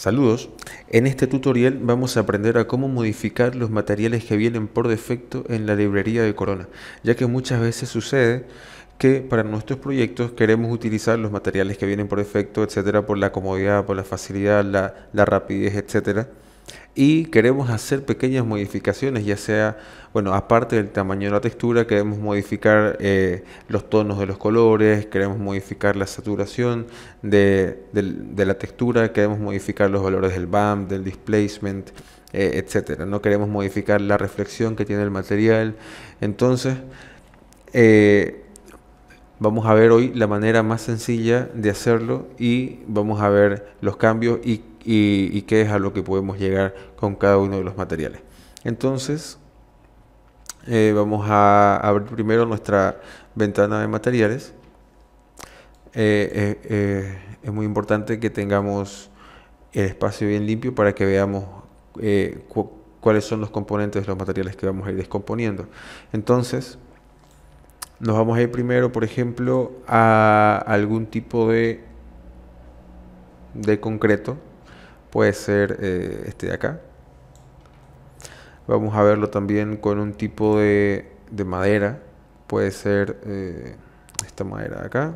Saludos. En este tutorial vamos a aprender a cómo modificar los materiales que vienen por defecto en la librería de Corona, ya que muchas veces sucede que para nuestros proyectos queremos utilizar los materiales que vienen por defecto, etcétera, por la comodidad, por la facilidad, la, rapidez, etcétera y queremos hacer pequeñas modificaciones, ya sea, bueno, aparte del tamaño de la textura, queremos modificar eh, los tonos de los colores, queremos modificar la saturación de, la textura, queremos modificar los valores del BAM, del displacement, etc. Eh, etcétera. No queremos modificar la reflexión que tiene el material. Entonces, eh, vamos a ver hoy la manera más sencilla de hacerlo y vamos a ver los cambios y y, qué es a lo que podemos llegar con cada uno de los materiales. Entonces, eh, vamos a abrir primero nuestra ventana de materiales. Eh, eh, es muy importante que tengamos el espacio bien limpio para que veamos cuáles son los componentes de los materiales que vamos a ir descomponiendo. Entonces, nos vamos a ir primero, por ejemplo, a algún tipo de, de concreto puede ser eh, este de acá. Vamos a verlo también con un tipo de, madera, puede ser eh, esta madera de acá.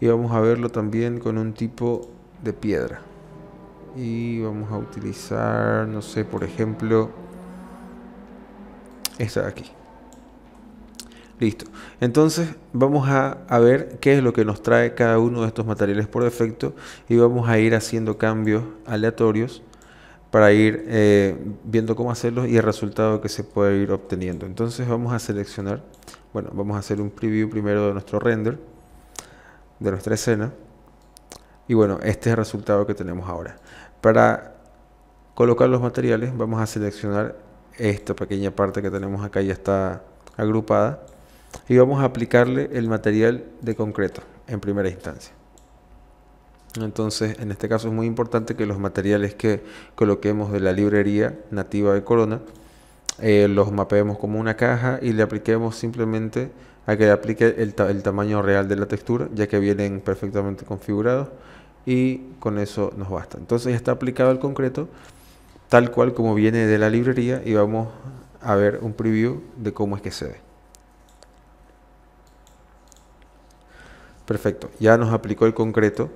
Y vamos a verlo también con un tipo de piedra. Y vamos a utilizar, no sé, por ejemplo, esta de aquí. Listo. Entonces vamos a, ver qué es lo que nos trae cada uno de estos materiales por defecto y vamos a ir haciendo cambios aleatorios para ir eh, viendo cómo hacerlos y el resultado que se puede ir obteniendo. Entonces vamos a seleccionar, bueno, vamos a hacer un preview primero de nuestro render, de nuestra escena. Y bueno, este es el resultado que tenemos ahora. Para colocar los materiales vamos a seleccionar esta pequeña parte que tenemos acá ya está agrupada y vamos a aplicarle el material de concreto en primera instancia. Entonces, en este caso es muy importante que los materiales que coloquemos de la librería nativa de Corona eh, los mapeemos como una caja y le apliquemos simplemente a que le aplique el, el tamaño real de la textura, ya que vienen perfectamente configurados y con eso nos basta. Entonces ya está aplicado el concreto tal cual como viene de la librería y vamos a ver un preview de cómo es que se ve. Perfecto, ya nos aplicó el concreto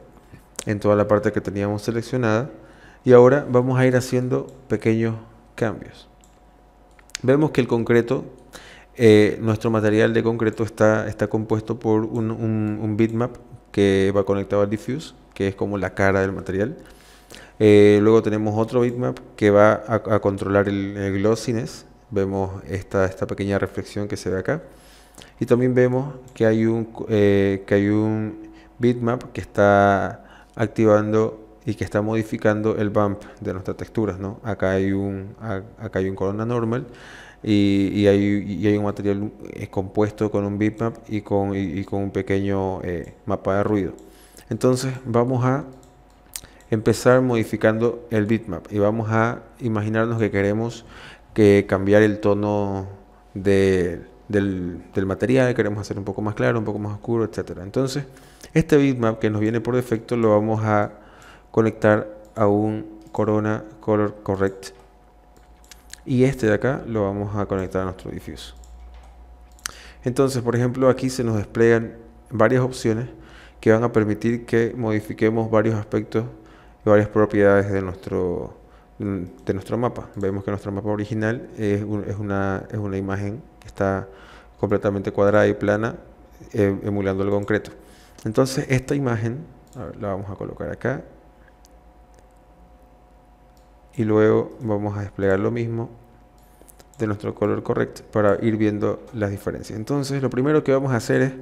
en toda la parte que teníamos seleccionada y ahora vamos a ir haciendo pequeños cambios. Vemos que el concreto, eh, nuestro material de concreto está, está compuesto por un, bitmap que va conectado al diffuse, que es como la cara del material. Eh, luego tenemos otro bitmap que va a, controlar el, glossiness. Vemos esta pequeña reflexión que se ve acá. Y también vemos que hay un, eh, que hay un bitmap que está activando y que está modificando el bump de nuestras texturas. ¿no? Acá, hay un, acá hay un corona normal y, y, hay, un material eh, compuesto con un bitmap y con, con un pequeño eh, mapa de ruido. Entonces vamos a empezar modificando el bitmap y vamos a imaginarnos que queremos que cambiar el tono de, del, material, queremos hacer un poco más claro, un poco más oscuro, etc. Entonces, este bitmap que nos viene por defecto lo vamos a conectar a un Corona Color Correct y este de acá lo vamos a conectar a nuestro diffuse. Entonces, por ejemplo, aquí se nos despliegan varias opciones que van a permitir que modifiquemos varios aspectos y varias propiedades de nuestro Mm, de nuestro mapa. Vemos que nuestro mapa original es, una, imagen que está completamente cuadrada y plana, eh, emulando el concreto. Entonces esta imagen la vamos a colocar acá y luego vamos a desplegar lo mismo de nuestro color correct para ir viendo las diferencias. Entonces lo primero que vamos a hacer es,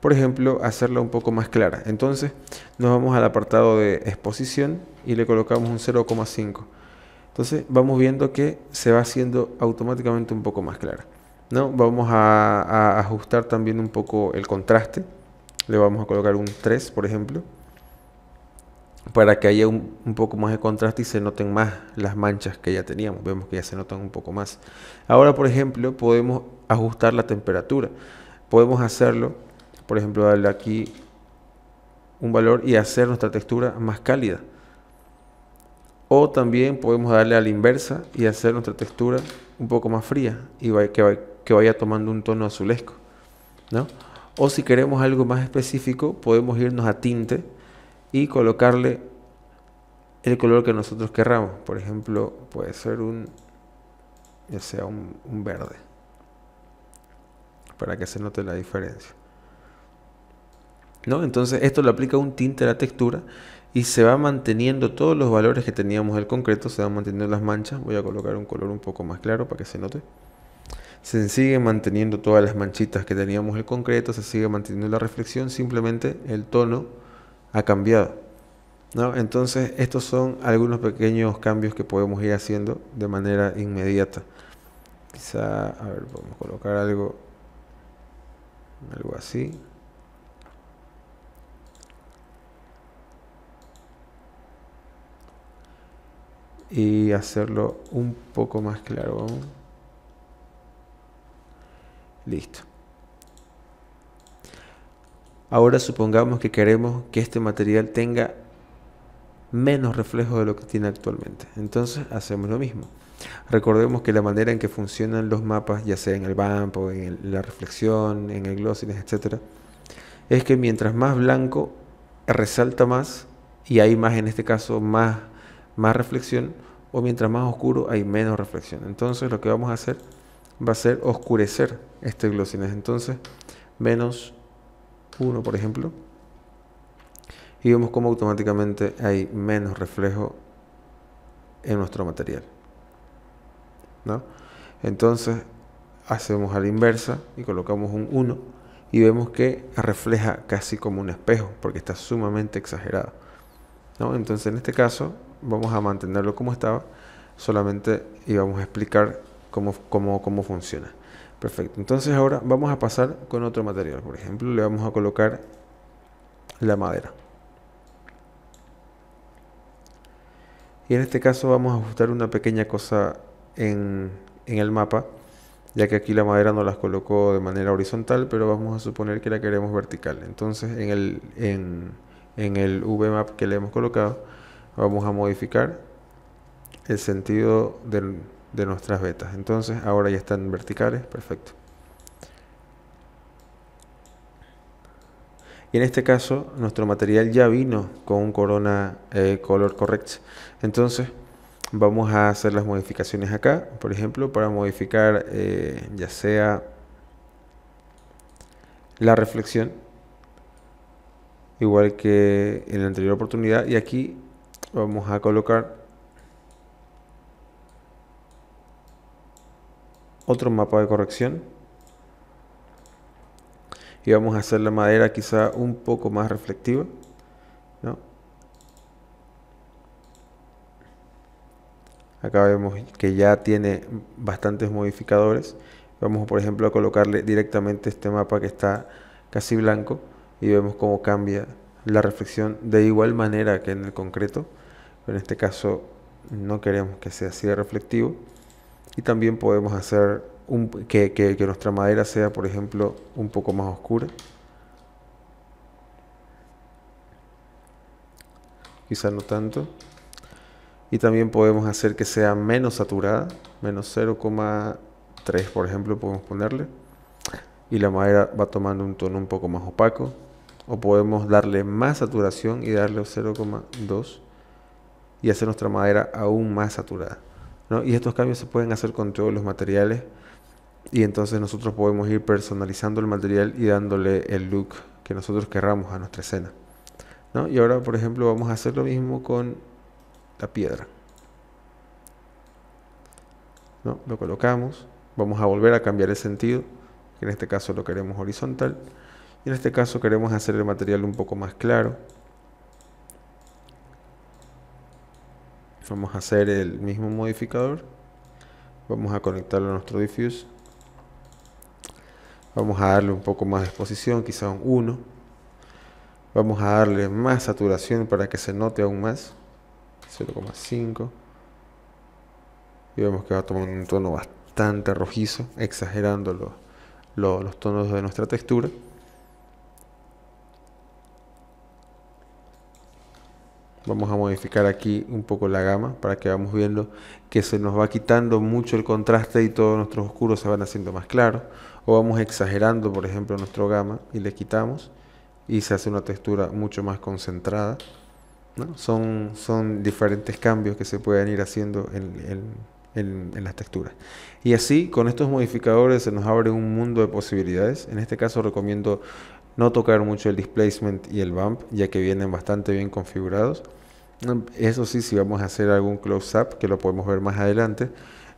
por ejemplo, hacerla un poco más clara. Entonces nos vamos al apartado de exposición y le colocamos un 0,5 entonces vamos viendo que se va haciendo automáticamente un poco más clara. ¿no? Vamos a, ajustar también un poco el contraste. Le vamos a colocar un 3, por ejemplo, para que haya un, poco más de contraste y se noten más las manchas que ya teníamos. Vemos que ya se notan un poco más. Ahora, por ejemplo, podemos ajustar la temperatura. Podemos hacerlo, por ejemplo, darle aquí un valor y hacer nuestra textura más cálida. O también podemos darle a la inversa y hacer nuestra textura un poco más fría y que vaya tomando un tono azulesco. ¿no? O si queremos algo más específico, podemos irnos a tinte y colocarle el color que nosotros querramos. Por ejemplo, puede ser un, un verde, para que se note la diferencia. ¿no? Entonces esto lo aplica un tinte a la textura y se va manteniendo todos los valores que teníamos del concreto, se van manteniendo las manchas, voy a colocar un color un poco más claro para que se note. Se sigue manteniendo todas las manchitas que teníamos el concreto, se sigue manteniendo la reflexión, simplemente el tono ha cambiado. Entonces estos son algunos pequeños cambios que podemos ir haciendo de manera inmediata. Quizá, a ver, podemos colocar algo, algo así. y hacerlo un poco más claro. Listo. Ahora supongamos que queremos que este material tenga menos reflejo de lo que tiene actualmente. Entonces hacemos lo mismo. Recordemos que la manera en que funcionan los mapas, ya sea en el BAMP, en la reflexión, en el glossiness, etc., es que mientras más blanco resalta más y hay más, en este caso, más más reflexión o mientras más oscuro hay menos reflexión. Entonces lo que vamos a hacer va a ser oscurecer este Glossiness, Entonces, menos 1, por ejemplo. Y vemos como automáticamente hay menos reflejo en nuestro material. ¿no? Entonces, hacemos a la inversa y colocamos un 1 y vemos que refleja casi como un espejo porque está sumamente exagerado. ¿no? Entonces, en este caso, vamos a mantenerlo como estaba, solamente y vamos a explicar cómo, cómo, cómo funciona. Perfecto, entonces ahora vamos a pasar con otro material. Por ejemplo, le vamos a colocar la madera. Y en este caso vamos a ajustar una pequeña cosa en, el mapa, ya que aquí la madera no las colocó de manera horizontal, pero vamos a suponer que la queremos vertical. Entonces en el, en, en el VMAP que le hemos colocado, vamos a modificar el sentido de nuestras vetas entonces ahora ya están verticales perfecto y en este caso nuestro material ya vino con corona eh, color correcto entonces vamos a hacer las modificaciones acá por ejemplo para modificar eh, ya sea la reflexión igual que en la anterior oportunidad y aquí vamos a colocar otro mapa de corrección y vamos a hacer la madera quizá un poco más reflectiva acá vemos que ya tiene bastantes modificadores vamos por ejemplo a colocarle directamente este mapa que está casi blanco y vemos cómo cambia la reflexión de igual manera que en el concreto pero en este caso no queremos que sea así de reflectivo. Y también podemos hacer un, que, que, que nuestra madera sea, por ejemplo, un poco más oscura. Quizá no tanto. Y también podemos hacer que sea menos saturada, menos 0,3 por ejemplo podemos ponerle. Y la madera va tomando un tono un poco más opaco. O podemos darle más saturación y darle 0,2 y hacer nuestra madera aún más saturada. Y estos cambios se pueden hacer con todos los materiales y entonces nosotros podemos ir personalizando el material y dándole el look que nosotros querramos a nuestra escena. Y ahora, por ejemplo, vamos a hacer lo mismo con la piedra. ¿no? Lo colocamos, vamos a volver a cambiar el sentido, en este caso lo queremos horizontal, y en este caso queremos hacer el material un poco más claro. vamos a hacer el mismo modificador vamos a conectarlo a nuestro diffuse vamos a darle un poco más de exposición quizá un 1 vamos a darle más saturación para que se note aún más 0,5 y vemos que va a tomando un tono bastante rojizo exagerando los tonos de nuestra textura Vamos a modificar aquí un poco la gama para que vamos viendo que se nos va quitando mucho el contraste y todos nuestros oscuros se van haciendo más claros. O vamos exagerando, por ejemplo, nuestro gama y le quitamos y se hace una textura mucho más concentrada. Son, son diferentes cambios que se pueden ir haciendo en, en, las texturas. Y así, con estos modificadores se nos abre un mundo de posibilidades. En este caso recomiendo no tocar mucho el displacement y el bump, ya que vienen bastante bien configurados. Eso sí, si vamos a hacer algún close-up, que lo podemos ver más adelante,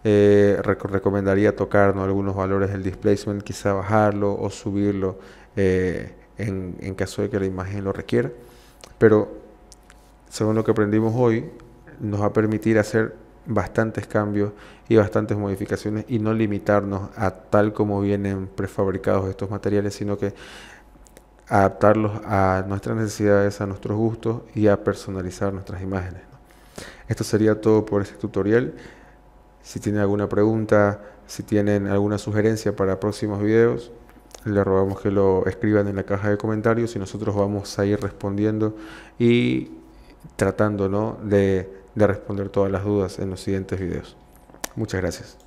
eh, recomendaría tocar algunos valores del displacement, quizá bajarlo o subirlo eh, en caso de que la imagen lo requiera. Pero según lo que aprendimos hoy, nos va a permitir hacer bastantes cambios y bastantes modificaciones y no limitarnos a tal como vienen prefabricados estos materiales, sino que adaptarlos a nuestras necesidades, a nuestros gustos y a personalizar nuestras imágenes. Esto sería todo por este tutorial. Si tienen alguna pregunta, si tienen alguna sugerencia para próximos videos, les rogamos que lo escriban en la caja de comentarios y nosotros vamos a ir respondiendo y tratando de responder todas las dudas en los siguientes videos. Muchas gracias.